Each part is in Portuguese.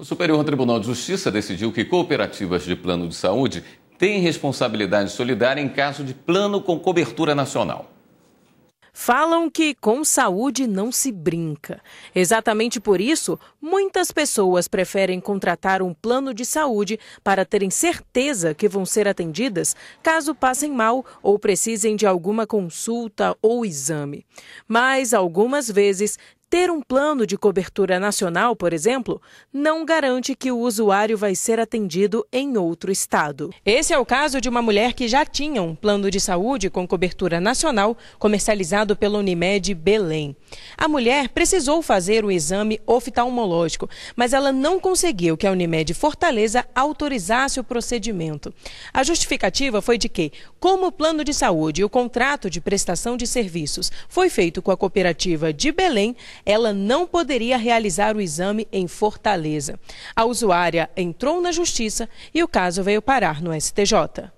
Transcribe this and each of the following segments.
O Superior Tribunal de Justiça decidiu que cooperativas de plano de saúde têm responsabilidade solidária em caso de plano com cobertura nacional. Falam que com saúde não se brinca. Exatamente por isso, muitas pessoas preferem contratar um plano de saúde para terem certeza que vão ser atendidas caso passem mal ou precisem de alguma consulta ou exame. Mas algumas vezes ter um plano de cobertura nacional, por exemplo, não garante que o usuário vai ser atendido em outro estado. Esse é o caso de uma mulher que já tinha um plano de saúde com cobertura nacional comercializado pela Unimed Belém. A mulher precisou fazer o exame oftalmológico, mas ela não conseguiu que a Unimed Fortaleza autorizasse o procedimento. A justificativa foi de que, como o plano de saúde e o contrato de prestação de serviços foi feito com a cooperativa de Belém, ela não poderia realizar o exame em Fortaleza. A usuária entrou na justiça e o caso veio parar no STJ.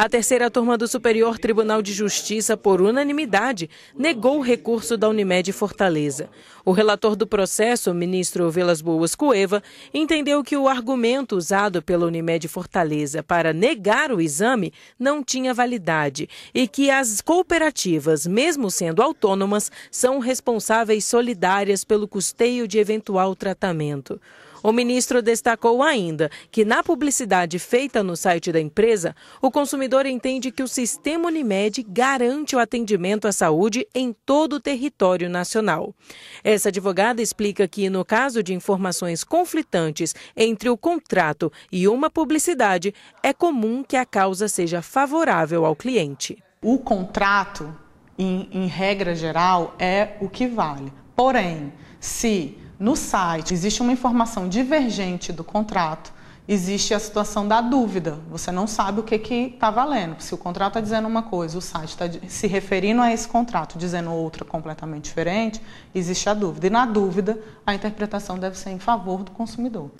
A terceira turma do Superior Tribunal de Justiça, por unanimidade, negou o recurso da Unimed Fortaleza. O relator do processo, ministro Velas Boas Cueva, entendeu que o argumento usado pela Unimed Fortaleza para negar o exame não tinha validade e que as cooperativas, mesmo sendo autônomas, são responsáveis solidárias pelo custeio de eventual tratamento. O ministro destacou ainda que, na publicidade feita no site da empresa, o consumidor entende que o sistema Unimed garante o atendimento à saúde em todo o território nacional. Essa advogada explica que, no caso de informações conflitantes entre o contrato e uma publicidade, é comum que a causa seja favorável ao cliente. O contrato, em, em regra geral, é o que vale. Porém, se no site existe uma informação divergente do contrato, existe a situação da dúvida. Você não sabe o que está valendo. Se o contrato está dizendo uma coisa, o site está se referindo a esse contrato, dizendo outra completamente diferente, existe a dúvida. E na dúvida, a interpretação deve ser em favor do consumidor.